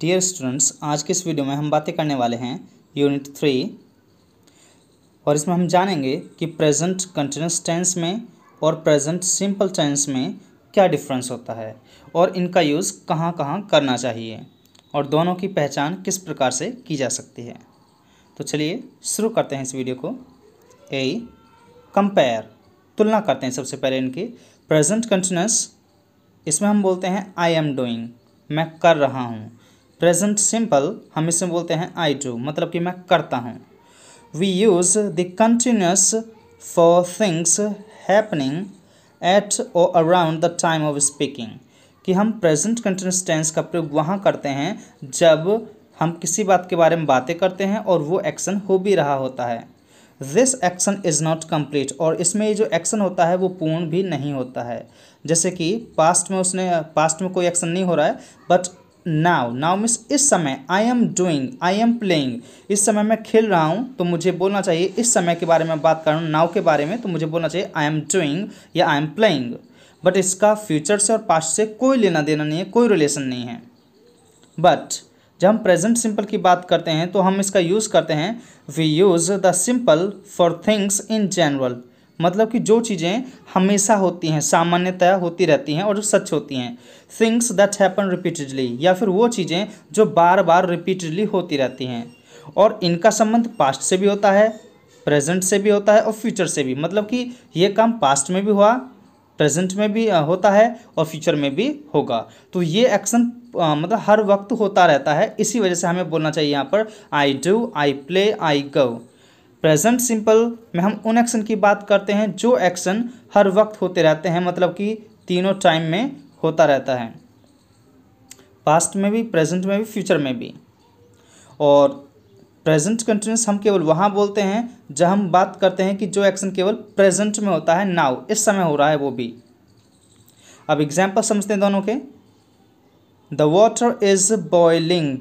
Dear students आज के इस वीडियो में हम बातें करने वाले हैं यूनिट थ्री और इसमें हम जानेंगे कि प्रेजेंट कंटिन्यूस टेंस में और प्रेजेंट सिंपल टेंस में क्या डिफरेंस होता है और इनका यूज़ कहाँ कहाँ करना चाहिए और दोनों की पहचान किस प्रकार से की जा सकती है तो चलिए शुरू करते हैं इस वीडियो को ए कंपेयर तुलना करते हैं सबसे पहले इनकी प्रेजेंट कंटिन्यूस इसमें हम बोलते हैं आई एम डूइंग मैं कर रहा हूँ प्रेजेंट सिंपल हम इसमें बोलते हैं आई डू मतलब कि मैं करता हूँ we use the continuous for things happening at और around the time of speaking कि हम प्रेजेंट कंटिन्यूस टेंस का प्रयोग वहाँ करते हैं जब हम किसी बात के बारे में बातें करते हैं और वो एक्शन हो भी रहा होता है this action is not complete और इसमें ये जो एक्शन होता है वो पूर्ण भी नहीं होता है जैसे कि पास्ट में उसने पास्ट में कोई एक्शन नहीं हो रहा है बट नाव नाव मीन्स इस समय I am doing I am playing इस समय मैं खेल रहा हूँ तो मुझे बोलना चाहिए इस समय के बारे में बात कर रहा हूँ नाव के बारे में तो मुझे बोलना चाहिए आई एम डूइंग या आई एम प्लेइंग बट इसका फ्यूचर से और पास्ट से कोई लेना देना नहीं है कोई रिलेशन नहीं है बट जब हम प्रेजेंट सिंपल की बात करते हैं तो हम इसका यूज़ करते हैं we use the simple for things in general मतलब कि जो चीज़ें हमेशा होती हैं सामान्यतः होती रहती हैं और जो सच होती हैं थिंग्स दैट हैपन रिपीटेडली या फिर वो चीज़ें जो बार बार रिपीटेडली होती रहती हैं और इनका संबंध पास्ट से भी होता है प्रेजेंट से भी होता है और फ्यूचर से भी मतलब कि ये काम पास्ट में भी हुआ प्रेजेंट में भी होता है और फ्यूचर में भी होगा तो ये एक्शन मतलब हर वक्त होता रहता है इसी वजह से हमें बोलना चाहिए यहाँ पर I do I play I go present simple में हम उन एक्शन की बात करते हैं जो एक्शन हर वक्त होते रहते हैं मतलब कि तीनों टाइम में होता रहता है पास्ट में भी प्रेजेंट में भी फ्यूचर में भी और प्रेजेंट कंटिन्यूस हम केवल वहाँ बोलते हैं जहाँ हम बात करते हैं कि जो एक्शन केवल प्रेजेंट में होता है नाउ इस समय हो रहा है वो भी अब एग्जाम्पल समझते हैं दोनों के the water is boiling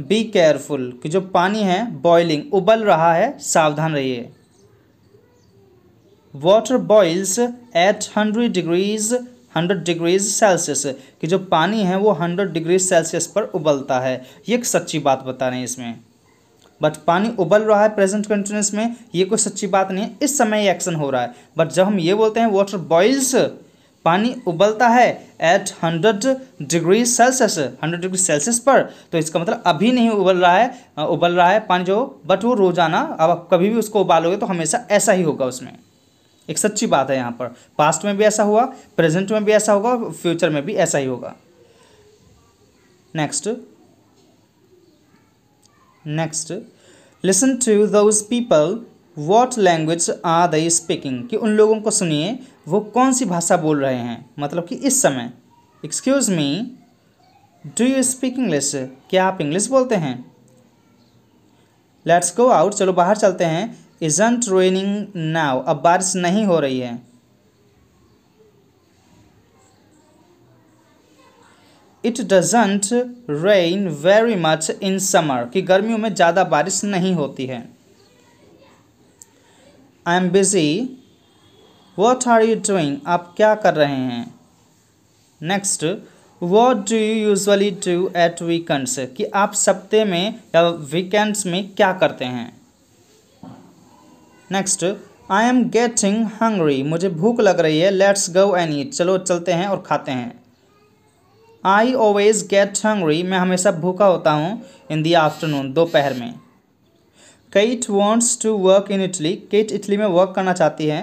be careful कि जो पानी है बॉइलिंग उबल रहा है सावधान रहिए water boils at hundred degrees hundred degrees Celsius कि जो पानी है वो हंड्रेड डिग्री सेल्सियस पर उबलता है ये एक सच्ची बात बता रहे हैं इसमें बट पानी उबल रहा है प्रेजेंट कंटिन्यूस में ये कोई सच्ची बात नहीं है इस समय ये एक्शन हो रहा है बट जब हम ये बोलते हैं वाटर बॉइल्स पानी उबलता है at hundred degree Celsius hundred degree Celsius पर तो इसका मतलब अभी नहीं उबल रहा है उबल रहा है पानी जो बट वो रोजाना अब आप कभी भी उसको उबालोगे तो हमेशा ऐसा ही होगा उसमें एक सच्ची बात है यहाँ पर पास्ट में भी ऐसा हुआ प्रेजेंट में भी ऐसा होगा फ्यूचर में भी ऐसा ही होगा next next listen to those people what language are they speaking कि उन लोगों को सुनिए वो कौन सी भाषा बोल रहे हैं मतलब कि इस समय excuse me do you speak English क्या आप इंग्लिश बोलते हैं लेट्स गो आउट चलो बाहर चलते हैं एंट रेनिंग नाव अब बारिश नहीं हो रही है it doesn't rain very much in summer कि गर्मियों में ज़्यादा बारिश नहीं होती है I am busy what are you doing आप क्या कर रहे हैं next what do you usually do at weekends कि आप सप्ते में या वीकेंड्स में क्या करते हैं next I am getting hungry मुझे भूख लग रही है लेट्स गो एंड ईट चलो चलते हैं और खाते हैं आई ऑलवेज गेट हंग्री मैं हमेशा भूखा होता हूँ इन दी आफ्टरनून दोपहर में Kate wants to work in Italy Kate Italy में वर्क करना चाहती है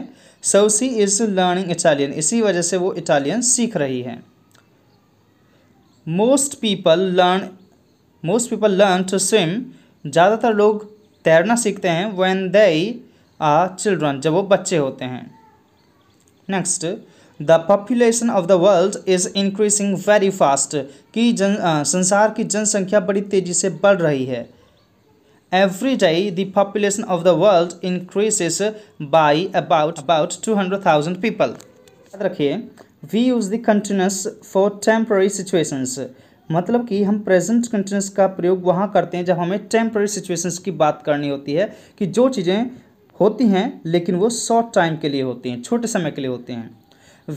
सोसी इज लर्निंग इटालियन इसी वजह से वो इटालियन सीख रही है most people learn most people learn to swim ज़्यादातर लोग तैरना सीखते हैं वैन दे आ चिल्ड्रन जब वो बच्चे होते हैं next the population of the world is increasing very fast कि जन आ, संसार की जनसंख्या बड़ी तेज़ी से बढ़ रही है Every day, the population of the world increases by about about 200,000 people. याद रखिए we use the continuous for temporary situations मतलब कि हम प्रेजेंट कंटिन्यूस का प्रयोग वहाँ करते हैं जब हमें टेम्प्ररी सिचुएशंस की बात करनी होती है कि जो चीज़ें होती हैं लेकिन वो शॉर्ट टाइम के लिए होती हैं छोटे समय के लिए होती हैं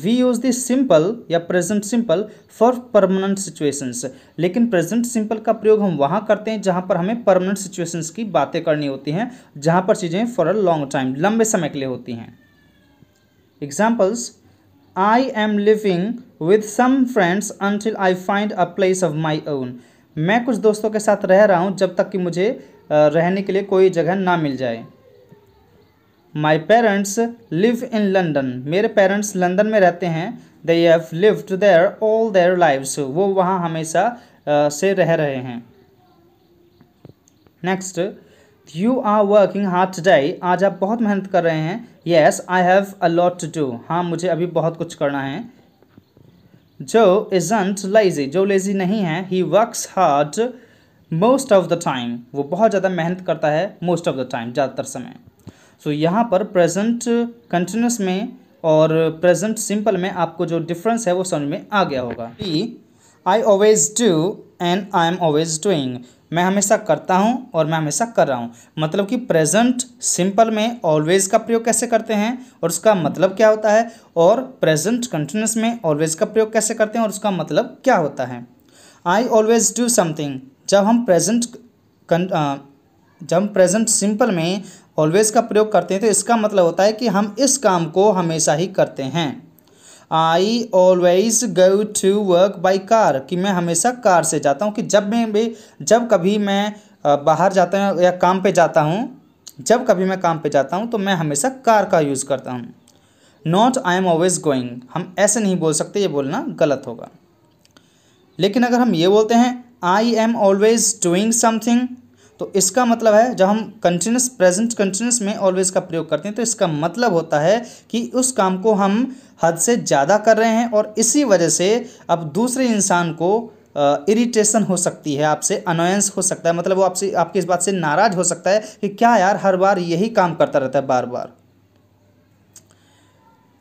वी यूज़ दिस सिंपल या present simple for permanent situations लेकिन प्रेजेंट सिंपल का प्रयोग हम वहाँ करते हैं जहाँ पर हमें परमानेंट सिचुएशंस की बातें करनी होती हैं जहाँ पर चीज़ें फॉर अ लॉन्ग टाइम लंबे समय के लिए होती हैं examples I am living with some friends until I find a place of my own मैं कुछ दोस्तों के साथ रह रहा हूँ जब तक कि मुझे रहने के लिए कोई जगह ना मिल जाए my parents live in London मेरे पेरेंट्स लंदन में रहते हैं they have lived there all their lives वो वहाँ हमेशा uh, से रह रहे हैं next you are working hard today आज आप बहुत मेहनत कर रहे हैं yes I have a lot to do हाँ मुझे अभी बहुत कुछ करना है जो इजंट लेजी जो लेजी नहीं है he works hard most of the time वो बहुत ज़्यादा मेहनत करता है मोस्ट ऑफ द टाइम ज़्यादातर समय सो so, यहाँ पर प्रेजेंट कंटिन्यूस में और प्रेजेंट सिंपल में आपको जो डिफरेंस है वो समझ में आ गया होगा ई I always do and I am always doing मैं हमेशा करता हूँ और मैं हमेशा कर रहा हूँ मतलब कि प्रेजेंट सिंपल में ऑलवेज का प्रयोग कैसे करते हैं और उसका मतलब क्या होता है और प्रेजेंट कंटिन्यूस में ऑलवेज का प्रयोग कैसे करते हैं और उसका मतलब क्या होता है आई ऑलवेज डू समथिंग जब हम प्रेजेंट जब प्रेजेंट सिंपल में ऑलवेज का प्रयोग करते हैं तो इसका मतलब होता है कि हम इस काम को हमेशा ही करते हैं I always go to work by car कि मैं हमेशा कार से जाता हूँ कि जब मैं भी जब कभी मैं बाहर जाता हूँ या काम पे जाता हूँ जब कभी मैं काम पे जाता हूँ तो मैं हमेशा कार का यूज़ करता हूँ not I am always going हम ऐसे नहीं बोल सकते ये बोलना गलत होगा लेकिन अगर हम ये बोलते हैं I am always doing something तो इसका मतलब है जब हम कंटिन्यूस प्रेजेंट कंटिन्यूस में ऑलवेज का प्रयोग करते हैं तो इसका मतलब होता है कि उस काम को हम हद से ज़्यादा कर रहे हैं और इसी वजह से अब दूसरे इंसान को इरिटेशन हो सकती है आपसे अनोयंस हो सकता है मतलब वो आपसे आपकी इस बात से नाराज़ हो सकता है कि क्या यार हर बार यही काम करता रहता है बार बार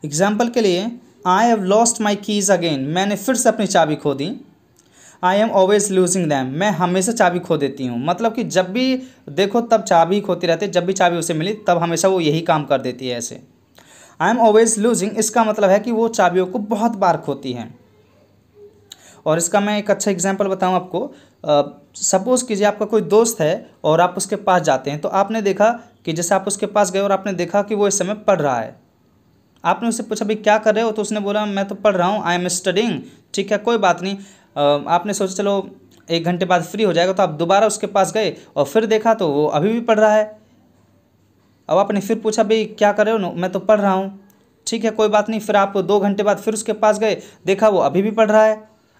एग्जाम्पल के लिए I have lost my keys again मैंने फिर से अपनी चाबी खो दी I am always losing them मैं हमेशा चाबी खो देती हूँ मतलब कि जब भी देखो तब चाबी खोती रहती है जब भी चाबी उसे मिली तब हमेशा वो यही काम कर देती है ऐसे आई एम ऑलवेज लूजिंग इसका मतलब है कि वो चाबियों को बहुत बार खोती है और इसका मैं एक अच्छा एग्जाम्पल बताऊँ आपको सपोज़ कीजिए आपका कोई दोस्त है और आप उसके पास जाते हैं तो आपने देखा कि जैसे आप उसके पास गए और आपने देखा कि वो इस समय पढ़ रहा है आपने उससे पूछा भाई क्या कर रहे हो तो उसने बोला मैं तो पढ़ रहा हूँ आई एम स्टडिंग ठीक है कोई बात नहीं आपने सोचा चलो एक घंटे बाद फ्री हो जाएगा तो आप दोबारा उसके पास गए और फिर देखा तो वो अभी भी पढ़ रहा है अब आपने फिर पूछा भाई क्या कर रहे हो ना मैं तो पढ़ रहा हूँ ठीक है कोई बात नहीं फिर आप दो घंटे बाद फिर उसके पास गए देखा वो अभी भी पढ़ रहा है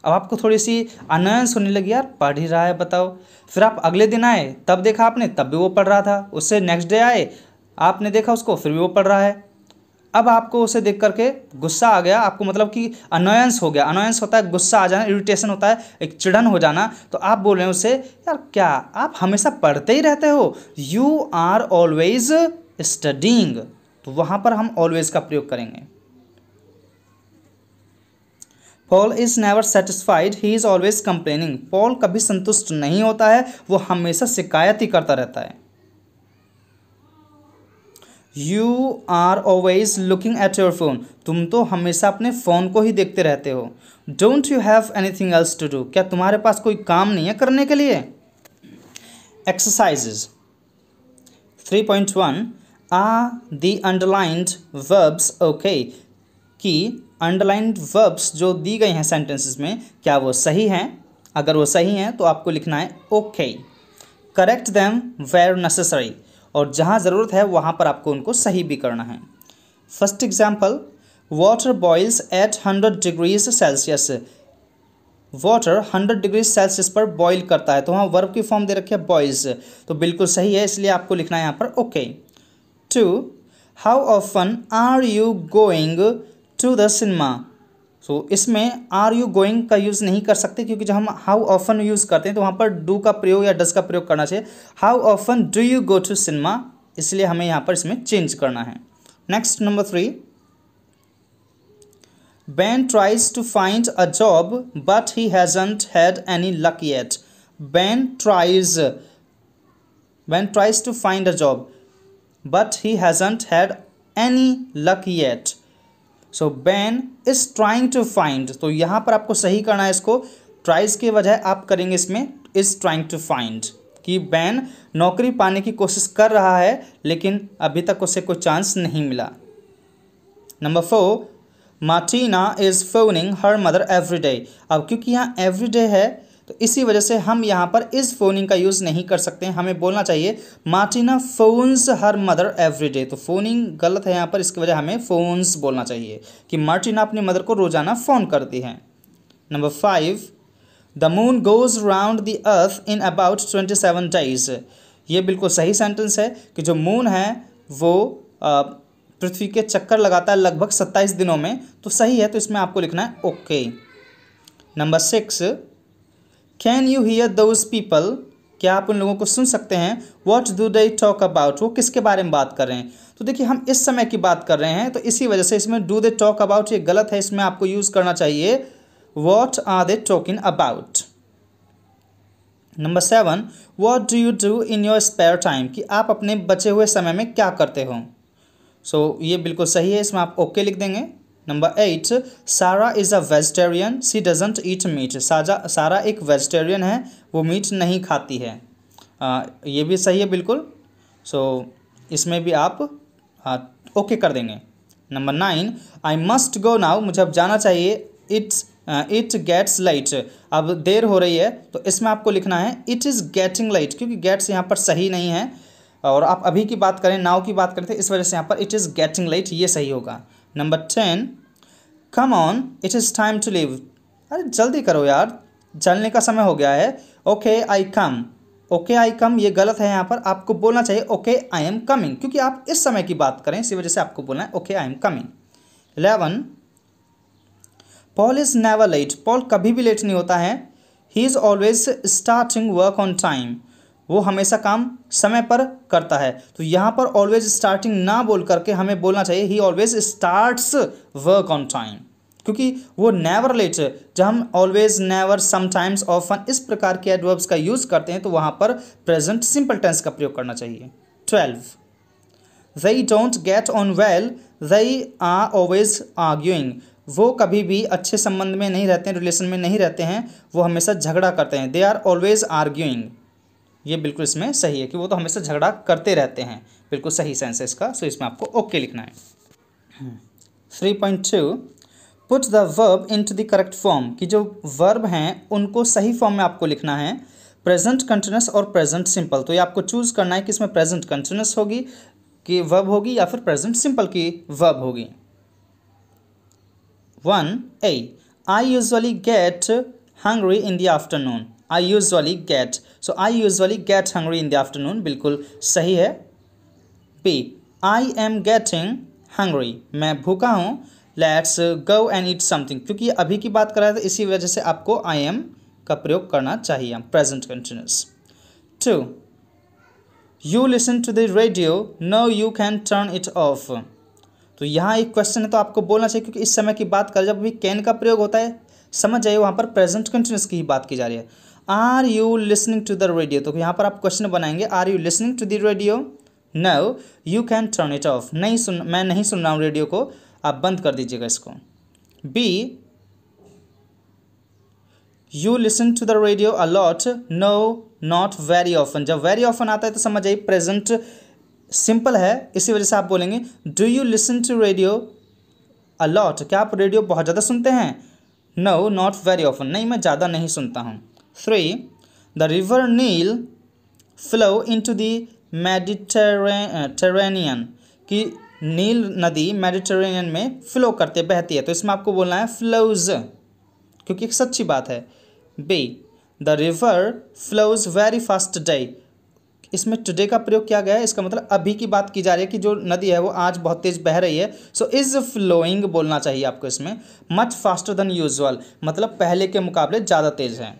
अब आपको थोड़ी सी अनायंस होने लगी यार पढ़ ही रहा है बताओ फिर आप अगले दिन आए तब देखा आपने तब भी वो पढ़ रहा था उससे नेक्स्ट डे आए आपने देखा उसको फिर भी वो पढ़ रहा है अब आपको उसे देख करके गुस्सा आ गया आपको मतलब कि अनोयंस हो गया अनोयंस होता है गुस्सा आ जाना इरिटेशन होता है एक चिड़न हो जाना तो आप बोल रहे हैं उसे यार क्या आप हमेशा पढ़ते ही रहते हो यू आर ऑलवेज स्टडिंग तो वहाँ पर हम ऑलवेज का प्रयोग करेंगे Paul is never satisfied he is always complaining Paul कभी संतुष्ट नहीं होता है वो हमेशा शिकायत ही करता रहता है you are always looking at your phone तुम तो हमेशा अपने फ़ोन को ही देखते रहते हो don't you have anything else to do क्या तुम्हारे पास कोई काम नहीं है करने के लिए एक्सरसाइजेज थ्री पॉइंट वन आ दी अंडरलाइंड वर्ब्स ओके कि अंडरलाइंड वर्ब्स जो दी गई हैं सेंटेंसेस में क्या वो सही हैं अगर वो सही हैं तो आपको लिखना है okay correct them where necessary और जहाँ ज़रूरत है वहाँ पर आपको उनको सही भी करना है first example water boils at hundred degrees Celsius water hundred degree Celsius पर बॉयल करता है तो वहाँ वर्ब की फॉर्म दे रखी है बॉइल्स तो बिल्कुल सही है इसलिए आपको लिखना है यहाँ पर okay two how often are you going to the cinema so so, इसमें आर यू गोइंग का यूज़ नहीं कर सकते क्योंकि जब हम हाउ ऑफन यूज़ करते हैं तो वहाँ पर डू का प्रयोग या डस का प्रयोग करना चाहिए how often do you go to cinema इसलिए हमें यहाँ पर इसमें चेंज करना है next number three Ben tries to find a job but he hasn't had any luck yet Ben tries Ben tries to find a job but he hasn't had any luck yet so Ben is trying to find तो यहां पर आपको सही करना है इसको tries के बजाय आप करेंगे इसमें इज ट्राइंग टू फाइंड कि बैन नौकरी पाने की कोशिश कर रहा है लेकिन अभी तक उसे कोई चांस नहीं मिला number four Martina is phoning her mother every day अब क्योंकि यहाँ एवरी डे है तो इसी वजह से हम यहाँ पर इस फोनिंग का यूज़ नहीं कर सकते हैं हमें बोलना चाहिए Martina phones her mother every day तो फोनिंग गलत है यहाँ पर इसकी वजह हमें फोन्स बोलना चाहिए कि मार्टिना अपनी मदर को रोजाना फ़ोन करती हैं number five the moon goes round the earth in about twenty seven days ये बिल्कुल सही सेंटेंस है कि जो मून है वो पृथ्वी के चक्कर लगाता है लगभग सत्ताईस दिनों में तो सही है तो इसमें आपको लिखना है okay number six can you hear those people क्या आप उन लोगों को सुन सकते हैं what do they talk about वो किसके बारे में बात कर रहे हैं तो देखिए हम इस समय की बात कर रहे हैं तो इसी वजह से इसमें डू दे टॉक अबाउट ये गलत है इसमें आपको यूज़ करना चाहिए what are they talking about number seven what do you do in your spare time कि आप अपने बचे हुए समय में क्या करते हो सो so, ये बिल्कुल सही है इसमें आप ओके okay लिख देंगे number eight Sara is a vegetarian she doesn't eat meat साजा सारा एक वेजिटेरियन है वो मीट नहीं खाती है आ, ये भी सही है बिल्कुल सो so, इसमें भी आप ओके okay कर देंगे number nine I must go now मुझे अब जाना चाहिए इट्स इट गेट्स लाइट अब देर हो रही है तो इसमें आपको लिखना है इट इज़ गेटिंग लाइट क्योंकि गेट्स यहाँ पर सही नहीं है और आप अभी की बात करें नाव की बात करते हैं इस वजह से यहाँ पर इट इज़ गेटिंग लाइट ये सही होगा number ten come on it is time to leave अरे जल्दी करो यार चलने का समय हो गया है okay I come okay I कम ये गलत है यहाँ पर आपको बोलना चाहिए ओके आई एम कमिंग क्योंकि आप इस समय की बात करें इसी वजह से आपको बोलना है okay I am coming eleven Paul is never late Paul कभी भी लेट नहीं होता है he is always starting work on time वो हमेशा काम समय पर करता है तो यहाँ पर ऑलवेज स्टार्टिंग ना बोल करके हमें बोलना चाहिए he always starts work on time क्योंकि वो नेवर लेट जब हम ऑलवेज नेवर समटाइम्स ऑफन इस प्रकार के एडवर्ब्स का यूज़ करते हैं तो वहाँ पर प्रेजेंट सिंपल टेंस का प्रयोग करना चाहिए twelve they don't get on well they are always arguing वो कभी भी अच्छे संबंध में नहीं रहते हैं रिलेशन में नहीं रहते हैं वो हमेशा झगड़ा करते हैं दे आर ऑलवेज आर्ग्यूइंग ये बिल्कुल इसमें सही है कि वो तो हमेशा झगड़ा करते रहते हैं बिल्कुल सही सेंस है इसका सो इसमें आपको ओके लिखना है three point two put the verb in to the correct form कि जो वर्ब हैं उनको सही फॉर्म में आपको लिखना है प्रेजेंट कंटिन्यूस और प्रेजेंट सिंपल तो ये आपको चूज़ करना है कि इसमें प्रेजेंट कंटिन्यूस होगी कि वर्ब होगी या फिर प्रेजेंट सिंपल की वर्ब होगी one A I usually get hungry in the afternoon I usually get so I usually get hungry in the afternoon बिल्कुल सही है B I am getting hungry मैं भूखा हूँ let's go and eat something क्योंकि अभी की बात कर रहा था इसी वजह से आपको आई एम का प्रयोग करना चाहिए present continuous two you listen to the radio no you can turn it off तो यहाँ एक क्वेश्चन है तो आपको बोलना चाहिए क्योंकि इस समय की बात करें जब भी कैन का प्रयोग होता है समझ जाइए वहाँ पर प्रेजेंट कंटिन्यूस की ही बात की जा रही है are you listening to the radio तो यहाँ पर आप क्वेश्चन बनाएंगे are you listening to the radio no you can turn it off नहीं सुन मैं नहीं सुन रहा हूँ रेडियो को आप बंद कर दीजिएगा इसको B you listen to the radio a lot no not very often जब वेरी ऑफन आता है तो समझ आई प्रेजेंट सिंपल है इसी वजह से आप बोलेंगे do you listen to radio a lot क्या आप रेडियो बहुत ज़्यादा सुनते हैं नो नॉट वेरी ऑफन नहीं मैं ज़्यादा नहीं सुनता हूँ 3. The river Nile flow into the Mediterranean uh, कि नील नदी मेडिटेरेनियन में फ्लो करते बहती है तो इसमें आपको बोलना है फ्लोज क्योंकि एक सच्ची बात है B the river flows very fast डे इसमें टुडे का प्रयोग किया गया है इसका मतलब अभी की बात की जा रही है कि जो नदी है वो आज बहुत तेज बह रही है सो इज फ्लोइंग बोलना चाहिए आपको इसमें मच फास्टर देन यूजुअल मतलब पहले के मुकाबले ज़्यादा तेज है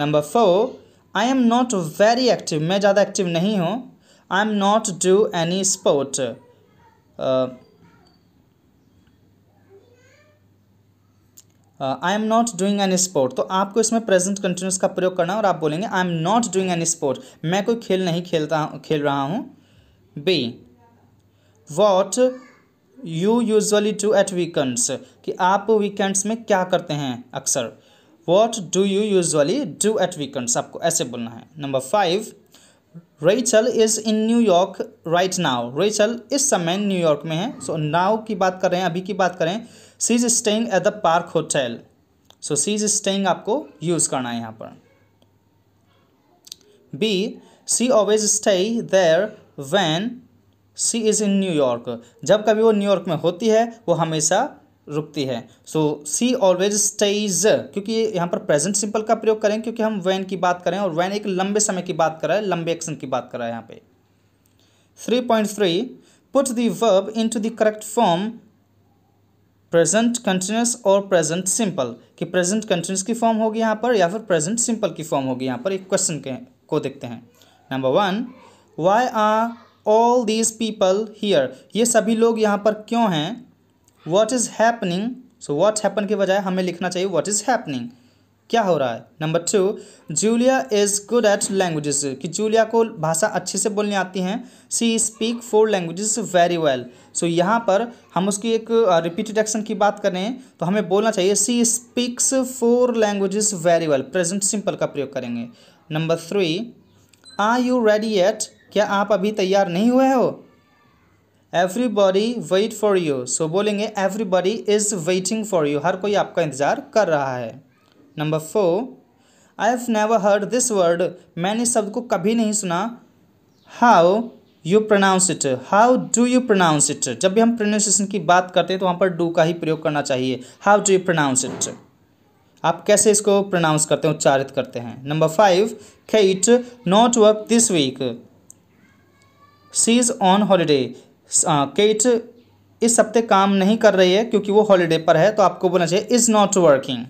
number four I am not very active मैं ज़्यादा एक्टिव नहीं हूँ I am not do any sport I am not doing an sport तो आपको इसमें प्रेजेंट कंटिन्यूस का प्रयोग करना और आप बोलेंगे I am not doing an sport मैं कोई खेल नहीं खेलता खेल रहा हूँ B what you usually do at weekends कि आप वीकेंड्स में क्या करते हैं अक्सर what do you usually do at weekends आपको ऐसे बोलना है number five Rachel is in New York right now Rachel इस समय न्यूयॉर्क में है सो so, नाव की बात करें अभी की बात करें she is staying at the park hotel so she is staying आपको यूज़ करना है यहाँ पर B she always stay there when she is in New York जब कभी वो न्यूयॉर्क में होती है वो हमेशा रुकती है सो सी ऑलवेज स्टेज क्योंकि यहाँ पर प्रेजेंट सिंपल का प्रयोग करें क्योंकि हम वैन की बात करें और वैन एक लंबे समय की बात कर रहा है लंबे एक्शन की बात कर रहा है यहाँ पे three point three put the verb in to the correct form present continuous और प्रेजेंट सिंपल कि प्रेजेंट कंटिन्यूस की फॉर्म होगी यहाँ पर या फिर प्रेजेंट सिंपल की फॉर्म होगी यहाँ पर एक क्वेश्चन के को देखते हैं number one why are all these people here ये सभी लोग यहाँ पर क्यों हैं what is happening so what happen के बजाय हमें लिखना चाहिए वॉट इज़ हैपनिंग क्या हो रहा है number two Julia is good at languages कि जूलिया को भाषा अच्छे से बोलने आती हैं she speak four languages very well so यहाँ पर हम उसकी एक रिपीटेड एक्शन की बात करें तो हमें बोलना चाहिए she speaks four languages very well present simple का प्रयोग करेंगे number three are you ready yet क्या आप अभी तैयार नहीं हुए हो everybody wait for you so बोलेंगे everybody is waiting for you हर कोई आपका इंतज़ार कर रहा है number four I have never heard this word मैंने इस शब्द को कभी नहीं सुना how you pronounce it how do you pronounce it जब भी हम प्रोनाउंसिएशन की बात करते हैं तो वहाँ पर डू का ही प्रयोग करना चाहिए how do you pronounce it आप कैसे इसको प्रोनाउंस करते हैं उच्चारित करते हैं number five Kate not work this week she is on holiday Kate इस हफ्ते काम नहीं कर रही है क्योंकि वो हॉलीडे पर है तो आपको बोलना चाहिए is not working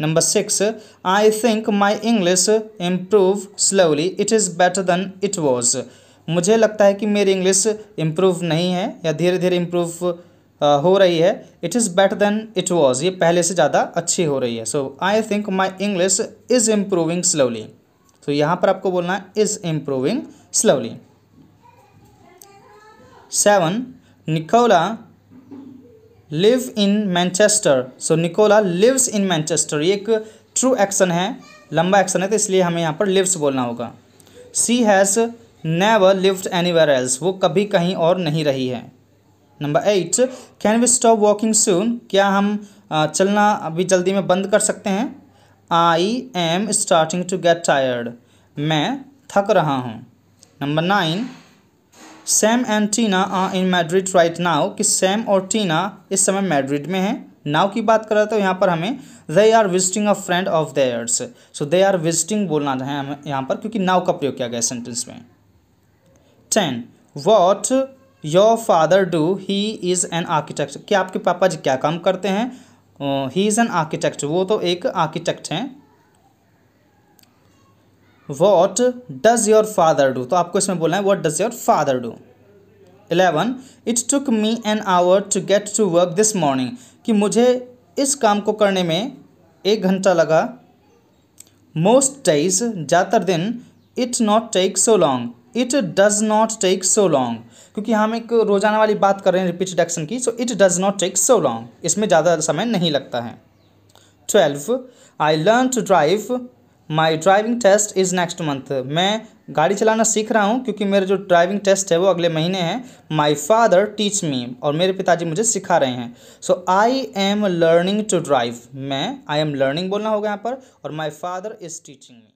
number six I think my English improve slowly it is better than it was मुझे लगता है कि मेरी इंग्लिश इम्प्रूव नहीं है या धीरे धीरे इम्प्रूव हो रही है it is better than it was ये पहले से ज़्यादा अच्छी हो रही है so I think my English is improving slowly तो यहाँ पर आपको बोलना है is improving slowly seven Nicola live in Manchester so Nicola lives in Manchester ये एक ट्रू एक्शन है लंबा एक्शन है तो इसलिए हमें यहाँ पर लिव्स बोलना होगा she has never lived where else वो कभी कहीं और नहीं रही है number eight can we stop walking soon क्या हम चलना अभी जल्दी में बंद कर सकते हैं I am starting to get tired मैं थक रहा हूँ number nine Sam and Tina are in Madrid right now कि सैम और टीना इस समय मैड्रिड में हैं नाव की बात करें तो यहाँ पर हमें they are visiting a friend of theirs so they are visiting बोलना है हमें यहाँ पर क्योंकि नाव का प्रयोग किया गया सेंटेंस में ten what your father do he is an architect क्या आपके पापा जी क्या काम करते हैं ही इज़ एन आर्किटेक्ट वो तो एक आर्किटेक्ट हैं what does your father do तो आपको इसमें बोलना है what does your father do eleven it took me an hour to get to work this morning कि मुझे इस काम को करने में एक घंटा लगा मोस्ट डेज ज़्यादातर दिन it not take so long it does not take so long क्योंकि हम एक रोजाना वाली बात कर रहे हैं रिपीट डक्शन की so it does not take so long इसमें ज़्यादा समय नहीं लगता है twelve I learn to drive my driving test is next month मैं गाड़ी चलाना सीख रहा हूँ क्योंकि मेरे जो ड्राइविंग टेस्ट है वो अगले महीने है माई फादर टीच मी और मेरे पिताजी मुझे सिखा रहे हैं so I am learning to drive मैं आई एम लर्निंग बोलना होगा यहाँ पर और my father is teaching me